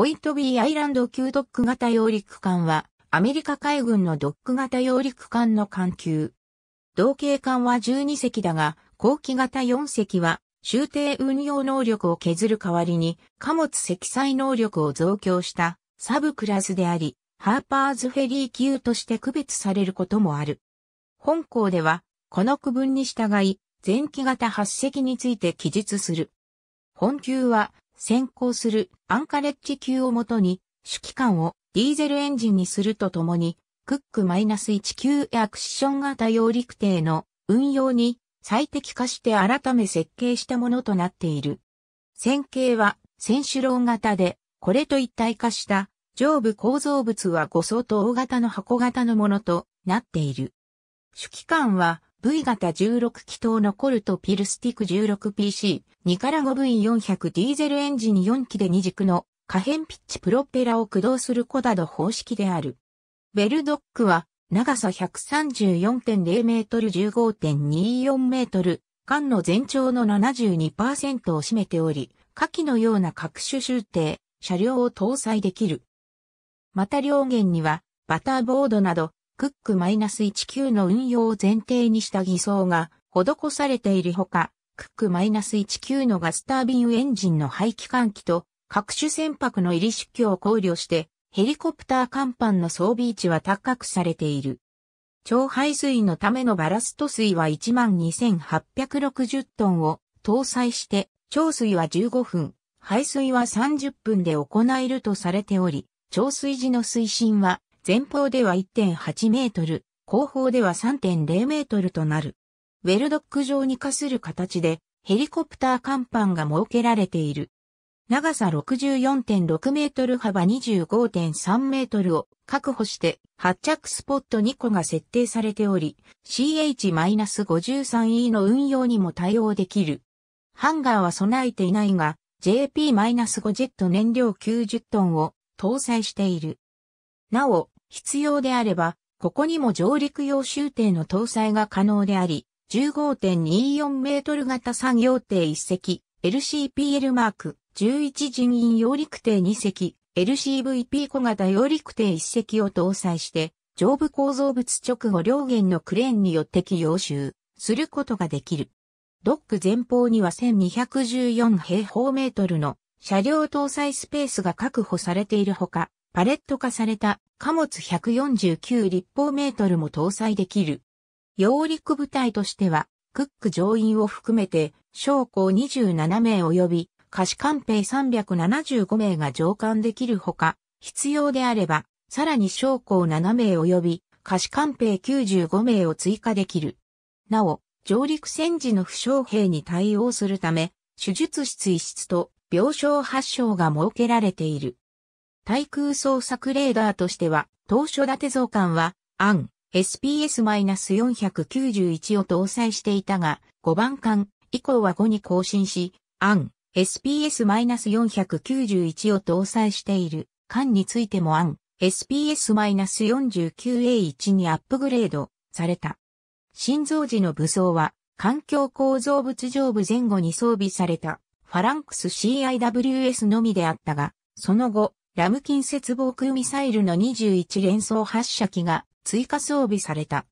ホイットビーアイランド級ドック型揚陸艦は、アメリカ海軍のドック型揚陸艦の艦級。同型艦は12隻だが、後期型4隻は、終艇運用能力を削る代わりに、貨物積載能力を増強したサブクラスであり、ハーパーズフェリー級として区別されることもある。本校では、この区分に従い、前期型8隻について記述する。本級は、先行するアンカレッジ級をもとに、主機関をディーゼルエンジンにするとともに、クック1級アクション型揚陸艇の運用に最適化して改め設計したものとなっている。線形は線種楼型で、これと一体化した上部構造物は5層と大型の箱型のものとなっている。主機関は V 型16気筒のコルトピルスティック 16PC、ニカラゴ V400 ディーゼルエンジン4機で2軸の可変ピッチプロペラを駆動するコダド方式である。ベルドックは長さ134.0メートル15.24メートル、間の全長の72%を占めており、下記のような各種集定、車両を搭載できる。また両舷にはバターボードなどクック -19 の運用を前提にした偽装が施されているほか、クック -19 のガスタービンエンジンの排気換気と各種船舶の入り出去を考慮して、ヘリコプター甲板の装備位置は高くされている。超排水のためのバラスト水は12,860トンを搭載して、超水は15分、排水は30分で行えるとされており、超水時の水深は前方では1.8メートル、後方では3.0メートルとなる。ウェルドック状に化する形で、ヘリコプター甲板が設けられている。長さ64.6メートル幅25.3メートルを確保して発着スポット2個が設定されており CH-53E の運用にも対応できる。ハンガーは備えていないが JP-5 ジェット燃料90トンを搭載している。なお、必要であれば、ここにも上陸用終艇の搭載が可能であり、15.24メートル型産業艇1隻、LCPL マーク、11人員揚陸艇2隻、LCVP 小型揚陸艇1隻を搭載して、上部構造物直後両舷のクレーンによって起用収することができる。ドック前方には1214平方メートルの車両搭載スペースが確保されているほか、パレット化された貨物149立方メートルも搭載できる。揚陸部隊としては、クック乗員を含めて、将校27名及び、貸し艦兵375名が乗艦できるほか、必要であれば、さらに将校7名及び、貸し艦兵95名を追加できる。なお、上陸戦時の負傷兵に対応するため、手術室一室と病床8床が設けられている。対空捜索レーダーとしては、当初立て増艦は、アン、SPS-491 を搭載していたが、5番艦以降は5に更新し、アン、SPS-491 を搭載している艦についてもアン、SPS-49A1 にアップグレードされた。心臓時の武装は、環境構造物上部前後に装備された、ファランクス CIWS のみであったが、その後、ラムキン接防空ミサイルの21連装発射機が追加装備された。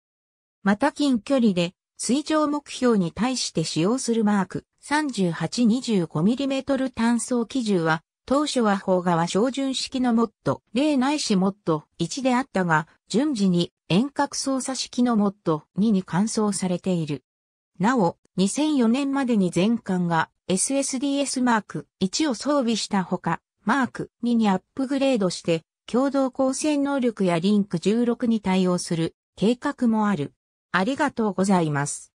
また近距離で水上目標に対して使用するマーク 38-25mm 単装機銃は当初は砲側照準式のモッド、例ないしモッド1であったが、順次に遠隔操作式のモッド2に換装されている。なお、2004年までに全艦が SSDS マーク1を装備したほか、マーク2にアップグレードして、共同構成能力やリンク16に対応する計画もある。ありがとうございます。